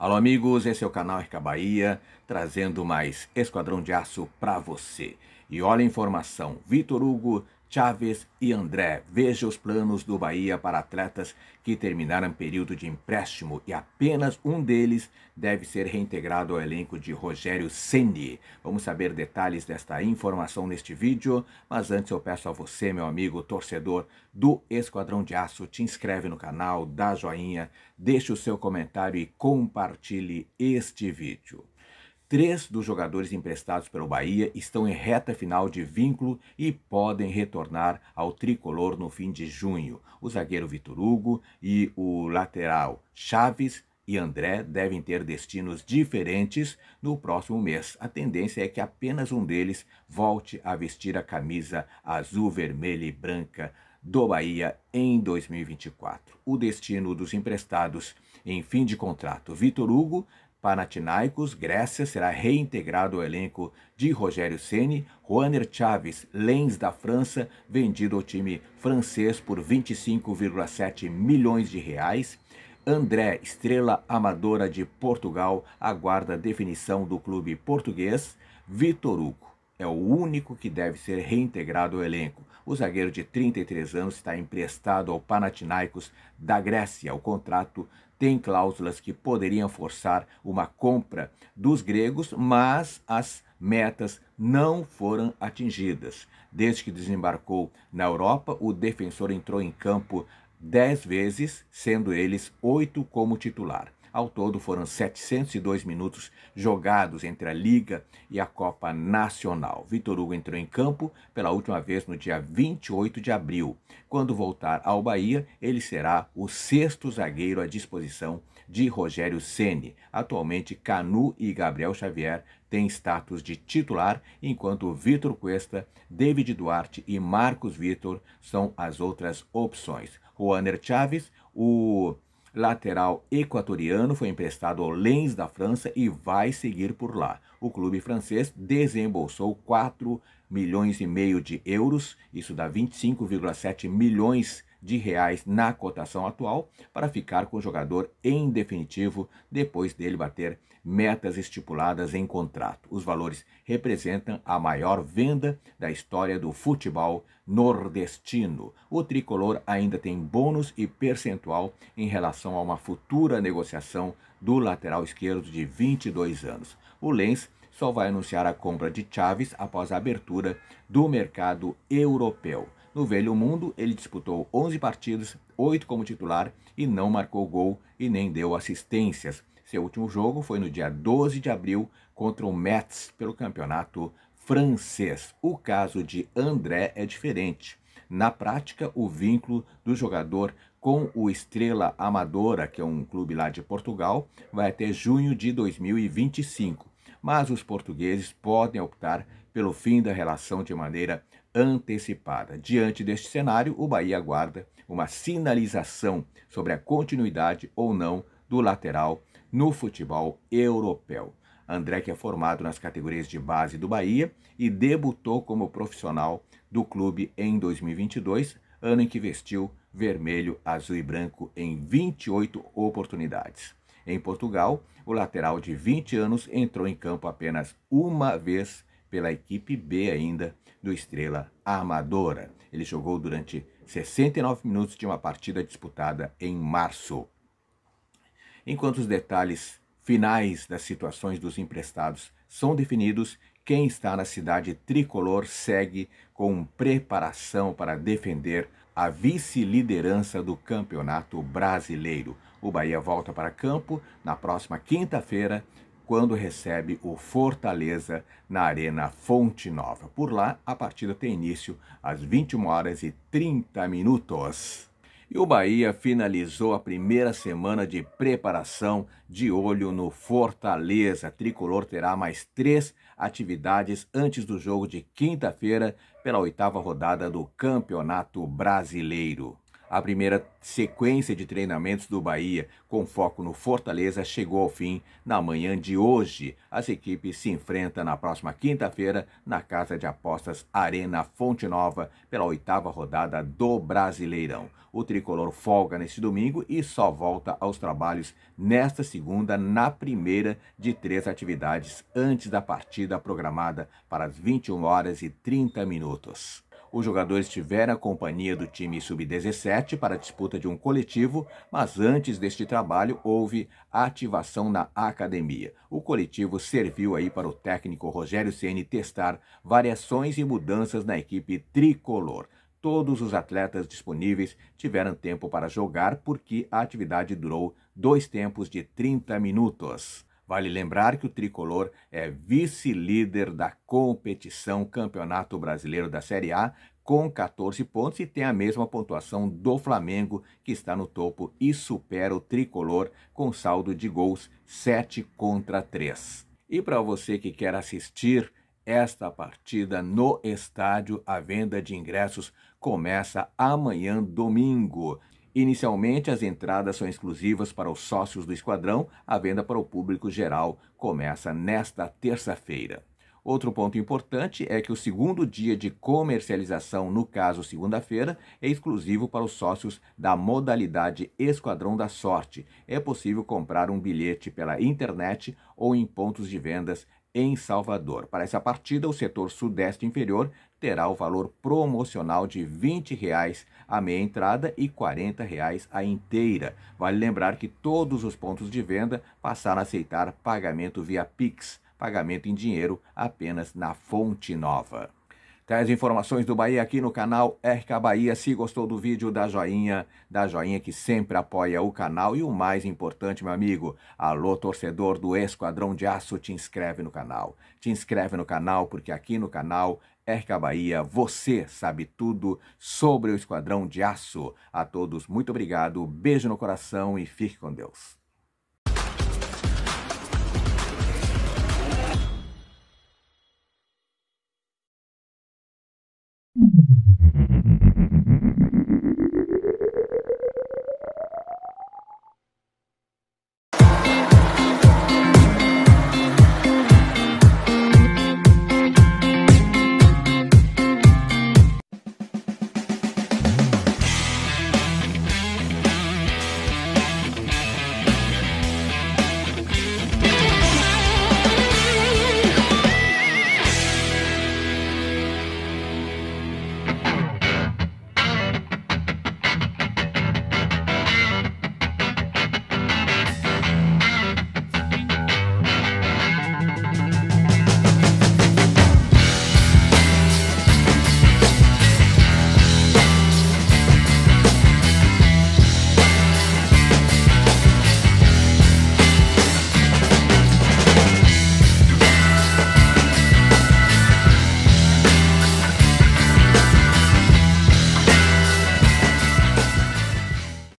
Alô amigos, esse é o canal Erca Bahia, trazendo mais Esquadrão de Aço para você. E olha a informação, Vitor Hugo Chaves e André. Veja os planos do Bahia para atletas que terminaram período de empréstimo e apenas um deles deve ser reintegrado ao elenco de Rogério Ceni. Vamos saber detalhes desta informação neste vídeo, mas antes eu peço a você, meu amigo torcedor do Esquadrão de Aço, te inscreve no canal, dá joinha, deixe o seu comentário e compartilhe este vídeo. Três dos jogadores emprestados pelo Bahia estão em reta final de vínculo e podem retornar ao tricolor no fim de junho. O zagueiro Vitor Hugo e o lateral Chaves e André devem ter destinos diferentes no próximo mês. A tendência é que apenas um deles volte a vestir a camisa azul, vermelha e branca do Bahia em 2024. O destino dos emprestados em fim de contrato. Vitor Hugo Panathinaikos, Grécia, será reintegrado ao elenco de Rogério Ceni, Juaner Chaves, Lens da França, vendido ao time francês por 25,7 milhões de reais. André, estrela amadora de Portugal, aguarda definição do clube português. Vitor Hugo é o único que deve ser reintegrado ao elenco. O zagueiro de 33 anos está emprestado ao Panathinaikos da Grécia. O contrato tem cláusulas que poderiam forçar uma compra dos gregos, mas as metas não foram atingidas. Desde que desembarcou na Europa, o defensor entrou em campo dez vezes, sendo eles oito como titular. Ao todo, foram 702 minutos jogados entre a Liga e a Copa Nacional. Vitor Hugo entrou em campo pela última vez no dia 28 de abril. Quando voltar ao Bahia, ele será o sexto zagueiro à disposição de Rogério Ceni. Atualmente, Canu e Gabriel Xavier têm status de titular, enquanto Vitor Cuesta, David Duarte e Marcos Vitor são as outras opções. Juaner Chaves, o Lateral equatoriano foi emprestado ao Lens da França e vai seguir por lá. O clube francês desembolsou 4 milhões e meio de euros, isso dá 25,7 milhões de reais na cotação atual, para ficar com o jogador em definitivo depois dele bater metas estipuladas em contrato. Os valores representam a maior venda da história do futebol nordestino. O tricolor ainda tem bônus e percentual em relação a uma futura negociação do lateral esquerdo de 22 anos. O Lens só vai anunciar a compra de Chaves após a abertura do mercado europeu. No Velho Mundo, ele disputou 11 partidas, 8 como titular e não marcou gol e nem deu assistências. Seu último jogo foi no dia 12 de abril contra o Metz pelo campeonato francês. O caso de André é diferente. Na prática, o vínculo do jogador com o Estrela Amadora, que é um clube lá de Portugal, vai até junho de 2025. Mas os portugueses podem optar pelo fim da relação de maneira antecipada. Diante deste cenário, o Bahia aguarda uma sinalização sobre a continuidade ou não do lateral no futebol europeu. André, que é formado nas categorias de base do Bahia e debutou como profissional do clube em 2022, ano em que vestiu vermelho, azul e branco em 28 oportunidades. Em Portugal, o lateral de 20 anos entrou em campo apenas uma vez pela equipe B ainda do Estrela Amadora. Ele jogou durante 69 minutos de uma partida disputada em março. Enquanto os detalhes finais das situações dos emprestados são definidos, quem está na cidade tricolor segue com preparação para defender a vice-liderança do Campeonato Brasileiro. O Bahia volta para campo na próxima quinta-feira, quando recebe o Fortaleza na Arena Fonte Nova. Por lá, a partida tem início às 21 horas e 30 minutos. E o Bahia finalizou a primeira semana de preparação de olho no Fortaleza. Tricolor terá mais três atividades antes do jogo de quinta-feira pela oitava rodada do Campeonato Brasileiro. A primeira sequência de treinamentos do Bahia, com foco no Fortaleza, chegou ao fim na manhã de hoje. As equipes se enfrentam na próxima quinta-feira na Casa de Apostas Arena Fonte Nova pela oitava rodada do Brasileirão. O tricolor folga neste domingo e só volta aos trabalhos nesta segunda, na primeira de três atividades antes da partida programada para as 21 horas e 30 minutos. Os jogadores tiveram a companhia do time sub-17 para a disputa de um coletivo, mas antes deste trabalho houve ativação na academia. O coletivo serviu aí para o técnico Rogério Ceni testar variações e mudanças na equipe tricolor. Todos os atletas disponíveis tiveram tempo para jogar porque a atividade durou dois tempos de 30 minutos. Vale lembrar que o tricolor é vice-líder da competição Campeonato Brasileiro da Série A com 14 pontos e tem a mesma pontuação do Flamengo, que está no topo e supera o tricolor com saldo de gols 7 contra 3. E para você que quer assistir esta partida no estádio, a venda de ingressos começa amanhã, domingo. Inicialmente, as entradas são exclusivas para os sócios do esquadrão, a venda para o público geral começa nesta terça-feira. Outro ponto importante é que o segundo dia de comercialização, no caso segunda-feira, é exclusivo para os sócios da modalidade Esquadrão da Sorte. É possível comprar um bilhete pela internet ou em pontos de vendas em Salvador. Para essa partida, o setor Sudeste Inferior terá o valor promocional de R$ 20,00 a meia entrada e R$ 40,00 a inteira. Vale lembrar que todos os pontos de venda passaram a aceitar pagamento via Pix, pagamento em dinheiro apenas na fonte nova. as informações do Bahia aqui no canal RK Bahia. Se gostou do vídeo, dá joinha, dá joinha que sempre apoia o canal. E o mais importante, meu amigo, alô torcedor do Esquadrão de Aço, te inscreve no canal. Te inscreve no canal porque aqui no canal RK Bahia, você sabe tudo sobre o Esquadrão de Aço. A todos, muito obrigado, beijo no coração e fique com Deus.